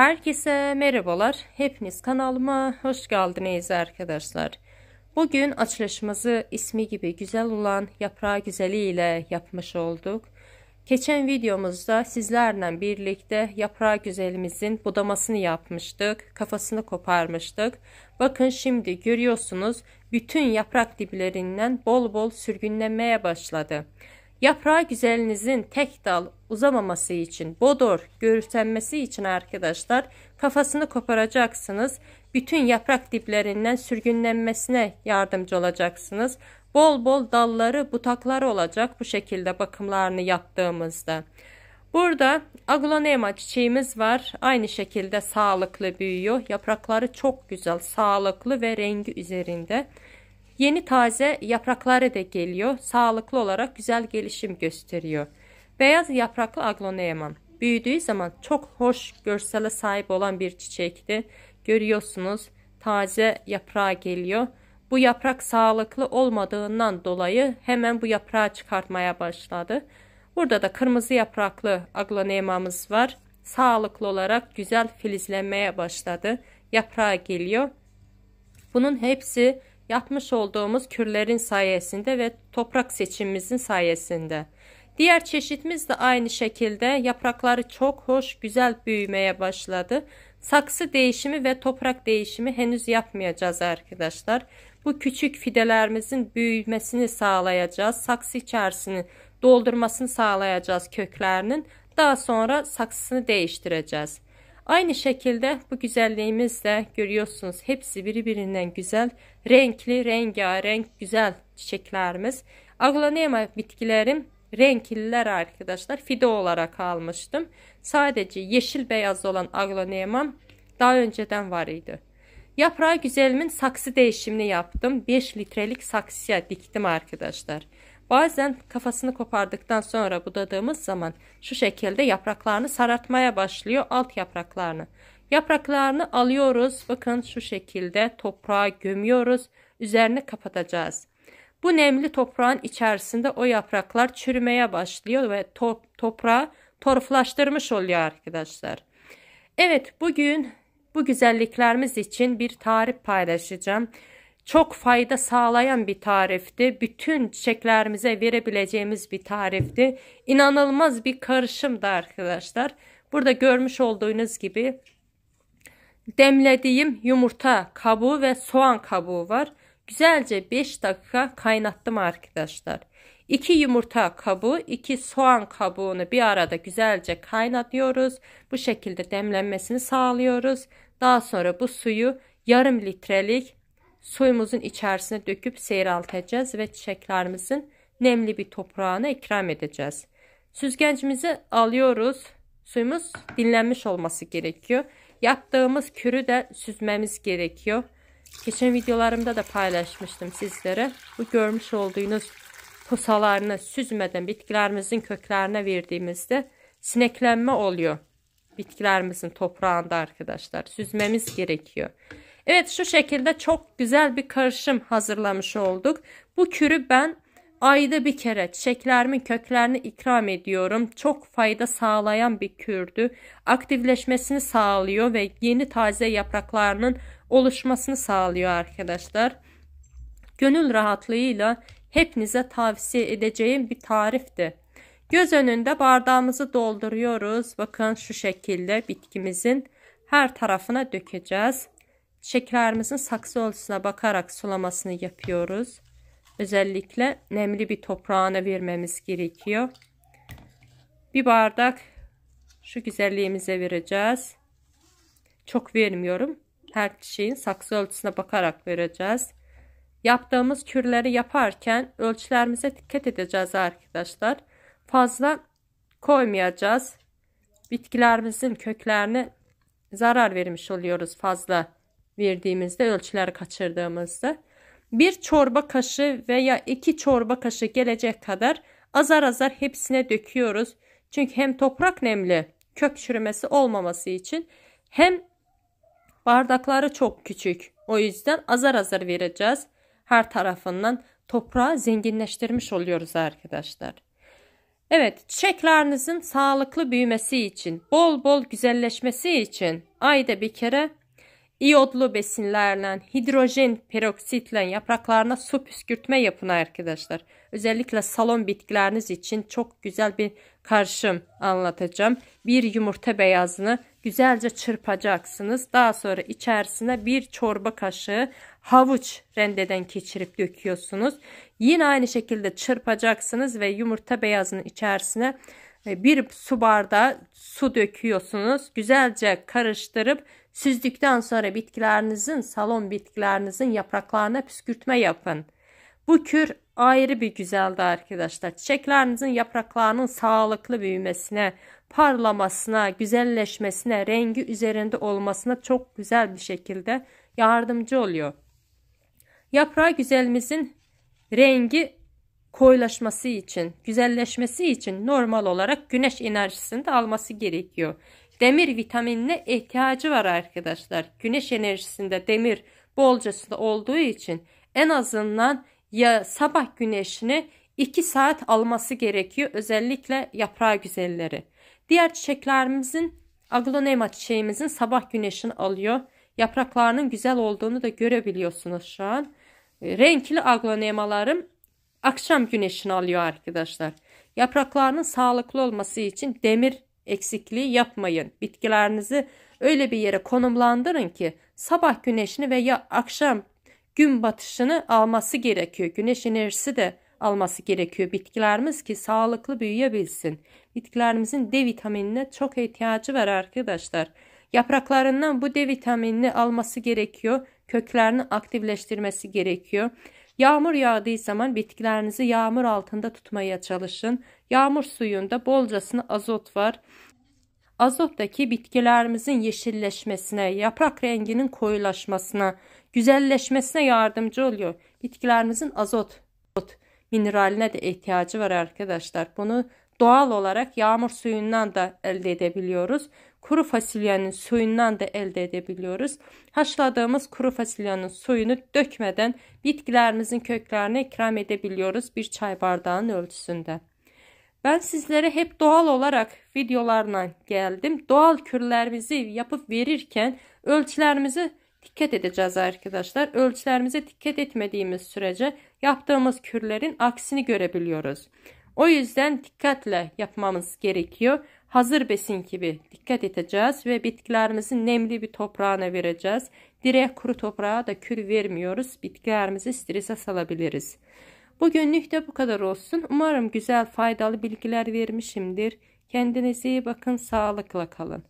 Herkese merhabalar. Hepiniz kanalıma hoş geldiniz arkadaşlar. Bugün açılışımızı ismi gibi güzel olan yaprağı güzeli ile yapmış olduk. Geçen videomuzda sizlerle birlikte yaprağı güzelimizin budamasını yapmıştık. Kafasını koparmıştık. Bakın şimdi görüyorsunuz bütün yaprak diblerinden bol bol sürgünlenmeye başladı. Yaprağı güzelinizin tek dal uzamaması için, bodor görürsenmesi için arkadaşlar kafasını koparacaksınız. Bütün yaprak diplerinden sürgünlenmesine yardımcı olacaksınız. Bol bol dalları, butakları olacak bu şekilde bakımlarını yaptığımızda. Burada aglonema çiçeğimiz var. Aynı şekilde sağlıklı büyüyor. Yaprakları çok güzel, sağlıklı ve rengi üzerinde. Yeni taze yaprakları da geliyor. Sağlıklı olarak güzel gelişim gösteriyor. Beyaz yapraklı agloneaman. Büyüdüğü zaman çok hoş görsele sahip olan bir çiçekti. Görüyorsunuz taze yaprağa geliyor. Bu yaprak sağlıklı olmadığından dolayı hemen bu yaprağı çıkartmaya başladı. Burada da kırmızı yapraklı agloneamamız var. Sağlıklı olarak güzel filizlenmeye başladı. Yaprağa geliyor. Bunun hepsi yapmış olduğumuz kürlerin sayesinde ve toprak seçimimizin sayesinde. Diğer çeşitimiz de aynı şekilde yaprakları çok hoş, güzel büyümeye başladı. Saksı değişimi ve toprak değişimi henüz yapmayacağız arkadaşlar. Bu küçük fidelerimizin büyümesini sağlayacağız. Saksı içerisini doldurmasını sağlayacağız köklerinin. Daha sonra saksısını değiştireceğiz. Aynı şekilde bu güzelliğimiz de görüyorsunuz hepsi birbirinden güzel. Renkli, rengarenk güzel çiçeklerimiz. Aglaonema bitkilerim renkliler arkadaşlar Fido olarak almıştım. Sadece yeşil beyaz olan aglaonemam daha önceden var idi. Yaprağı güzelimin saksı değişimini yaptım. 5 litrelik saksıya diktim arkadaşlar. Bazen kafasını kopardıktan sonra budadığımız zaman şu şekilde yapraklarını sarartmaya başlıyor alt yapraklarını. Yapraklarını alıyoruz. Bakın şu şekilde toprağa gömüyoruz. üzerine kapatacağız. Bu nemli toprağın içerisinde o yapraklar çürümeye başlıyor ve to toprağı torflaştırmış oluyor arkadaşlar. Evet bugün bu güzelliklerimiz için bir tarif paylaşacağım çok fayda sağlayan bir tarifti. Bütün çiçeklerimize verebileceğimiz bir tarifti. İnanılmaz bir karışımdı arkadaşlar. Burada görmüş olduğunuz gibi demlediğim yumurta kabuğu ve soğan kabuğu var. Güzelce 5 dakika kaynattım arkadaşlar. 2 yumurta kabuğu, 2 soğan kabuğunu bir arada güzelce kaynatıyoruz. Bu şekilde demlenmesini sağlıyoruz. Daha sonra bu suyu yarım litrelik suyumuzun içerisine döküp seyrelteceğiz ve çiçeklerimizin nemli bir toprağına ikram edeceğiz. Süzgecimizi alıyoruz. Suyumuz dinlenmiş olması gerekiyor. Yaptığımız kürü de süzmemiz gerekiyor. Geçen videolarımda da paylaşmıştım sizlere. Bu görmüş olduğunuz pusalarını süzmeden bitkilerimizin köklerine verdiğimizde sineklenme oluyor. Bitkilerimizin toprağında arkadaşlar süzmemiz gerekiyor. Evet şu şekilde çok güzel bir karışım hazırlamış olduk. Bu kürü ben ayda bir kere çiçeklerimin köklerini ikram ediyorum. Çok fayda sağlayan bir kürdü. Aktifleşmesini sağlıyor ve yeni taze yapraklarının oluşmasını sağlıyor arkadaşlar. Gönül rahatlığıyla hepinize tavsiye edeceğim bir tarifti. Göz önünde bardağımızı dolduruyoruz. Bakın şu şekilde bitkimizin her tarafına dökeceğiz. Şekerlerimizin saksı ölçüsüne bakarak sulamasını yapıyoruz. Özellikle nemli bir toprağına vermemiz gerekiyor. Bir bardak şu güzelliğimize vereceğiz. Çok vermiyorum. Her şeyin saksı ölçüsüne bakarak vereceğiz. Yaptığımız kürleri yaparken ölçülerimize dikkat edeceğiz arkadaşlar. Fazla koymayacağız. Bitkilerimizin köklerine zarar vermiş oluyoruz fazla verdiğimizde ölçüleri kaçırdığımızda bir çorba kaşığı veya iki çorba kaşığı gelecek kadar azar azar hepsine döküyoruz. Çünkü hem toprak nemli kök çürümesi olmaması için hem bardakları çok küçük. O yüzden azar azar vereceğiz. Her tarafından toprağı zenginleştirmiş oluyoruz arkadaşlar. Evet, çiçeklerinizin sağlıklı büyümesi için, bol bol güzelleşmesi için ayda bir kere İyodlu besinlerle, hidrojen peroksitle yapraklarına su püskürtme yapın arkadaşlar. Özellikle salon bitkileriniz için çok güzel bir karışım anlatacağım. Bir yumurta beyazını güzelce çırpacaksınız. Daha sonra içerisine bir çorba kaşığı havuç rendeden geçirip döküyorsunuz. Yine aynı şekilde çırpacaksınız ve yumurta beyazının içerisine bir su bardağı su döküyorsunuz. Güzelce karıştırıp süzdükten sonra bitkilerinizin salon bitkilerinizin yapraklarına püskürtme yapın. Bu kür ayrı bir güzeldi arkadaşlar. Çiçeklerinizin yapraklarının sağlıklı büyümesine, parlamasına, güzelleşmesine, rengi üzerinde olmasına çok güzel bir şekilde yardımcı oluyor. Yaprağı güzelimizin rengi koyulaşması için, güzelleşmesi için normal olarak güneş enerjisini de alması gerekiyor. Demir vitaminine ihtiyacı var arkadaşlar. Güneş enerjisinde demir bolcasında olduğu için en azından ya sabah güneşini 2 saat alması gerekiyor. Özellikle yaprağı güzelleri. Diğer çiçeklerimizin aglonema çiçeğimizin sabah güneşini alıyor. Yapraklarının güzel olduğunu da görebiliyorsunuz şu an. Renkli aglonemalarım akşam güneşini alıyor arkadaşlar. Yapraklarının sağlıklı olması için demir eksikliği yapmayın. Bitkilerinizi öyle bir yere konumlandırın ki sabah güneşini veya akşam gün batışını alması gerekiyor. Güneş enerjisi de alması gerekiyor bitkilerimiz ki sağlıklı büyüyebilsin. Bitkilerimizin D vitaminine çok ihtiyacı var arkadaşlar. Yapraklarından bu D vitaminini alması gerekiyor. Köklerini aktifleştirmesi gerekiyor. Yağmur yağdığı zaman bitkilerinizi yağmur altında tutmaya çalışın. Yağmur suyunda bolcasına azot var. Azottaki bitkilerimizin yeşilleşmesine, yaprak renginin koyulaşmasına, güzelleşmesine yardımcı oluyor. Bitkilerimizin azot, azot mineraline de ihtiyacı var arkadaşlar. Bunu doğal olarak yağmur suyundan da elde edebiliyoruz kuru fasulyenin suyundan da elde edebiliyoruz. Haşladığımız kuru fasulyenin suyunu dökmeden bitkilerimizin köklerine ikram edebiliyoruz bir çay bardağının ölçüsünde. Ben sizlere hep doğal olarak videolarla geldim. Doğal kürlerimizi yapıp verirken ölçülerimizi dikkat edeceğiz arkadaşlar. Ölçülerimize dikkat etmediğimiz sürece yaptığımız kürlerin aksini görebiliyoruz. O yüzden dikkatle yapmamız gerekiyor hazır besin gibi dikkat edeceğiz ve bitkilerimizi nemli bir toprağına vereceğiz. Direkt kuru toprağa da kül vermiyoruz. Bitkilerimizi strese salabiliriz. Bugünlük de bu kadar olsun. Umarım güzel faydalı bilgiler vermişimdir. Kendinize iyi bakın, sağlıkla kalın.